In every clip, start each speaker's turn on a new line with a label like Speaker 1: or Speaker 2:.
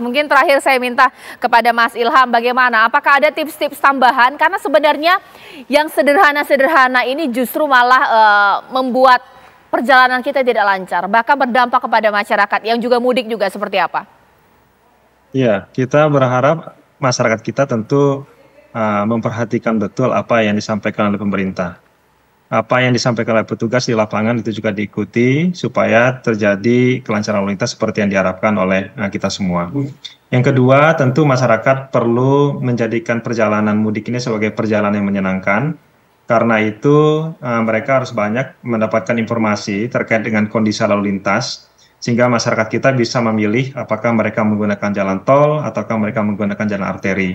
Speaker 1: Mungkin terakhir saya minta kepada Mas Ilham bagaimana, apakah ada tips-tips tambahan? Karena sebenarnya yang sederhana-sederhana ini justru malah e, membuat perjalanan kita tidak lancar, bahkan berdampak kepada masyarakat yang juga mudik juga seperti apa?
Speaker 2: Ya, kita berharap masyarakat kita tentu e, memperhatikan betul apa yang disampaikan oleh pemerintah apa yang disampaikan oleh petugas di lapangan itu juga diikuti supaya terjadi kelancaran lalu lintas seperti yang diharapkan oleh eh, kita semua. Yang kedua, tentu masyarakat perlu menjadikan perjalanan mudik ini sebagai perjalanan yang menyenangkan. Karena itu eh, mereka harus banyak mendapatkan informasi terkait dengan kondisi lalu lintas sehingga masyarakat kita bisa memilih apakah mereka menggunakan jalan tol ataukah mereka menggunakan jalan arteri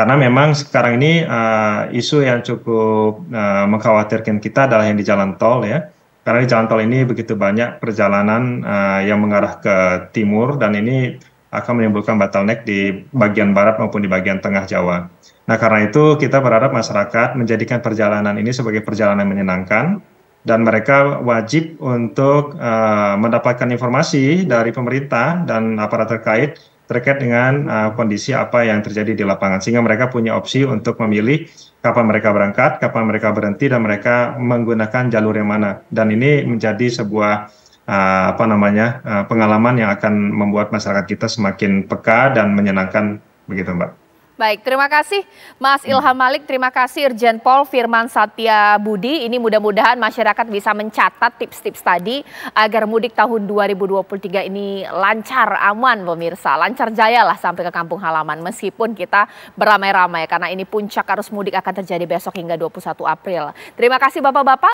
Speaker 2: karena memang sekarang ini uh, isu yang cukup uh, mengkhawatirkan kita adalah yang di jalan tol ya karena di jalan tol ini begitu banyak perjalanan uh, yang mengarah ke timur dan ini akan menimbulkan bottleneck di bagian barat maupun di bagian tengah Jawa. Nah karena itu kita berharap masyarakat menjadikan perjalanan ini sebagai perjalanan menyenangkan dan mereka wajib untuk uh, mendapatkan informasi dari pemerintah dan aparat terkait terkait dengan uh, kondisi apa yang terjadi di lapangan sehingga mereka punya opsi untuk memilih kapan mereka berangkat, kapan mereka berhenti dan mereka menggunakan jalur yang mana. Dan ini menjadi sebuah uh, apa namanya? Uh, pengalaman yang akan membuat masyarakat kita semakin peka dan menyenangkan begitu, Mbak.
Speaker 1: Baik, terima kasih Mas hmm. Ilham Malik, terima kasih Irjen Pol Firman Satya Budi. Ini mudah-mudahan masyarakat bisa mencatat tips-tips tadi agar mudik tahun 2023 ini lancar, aman pemirsa. Lancar jaya lah sampai ke kampung halaman meskipun kita beramai-ramai karena ini puncak arus mudik akan terjadi besok hingga 21 April. Terima kasih Bapak-Bapak.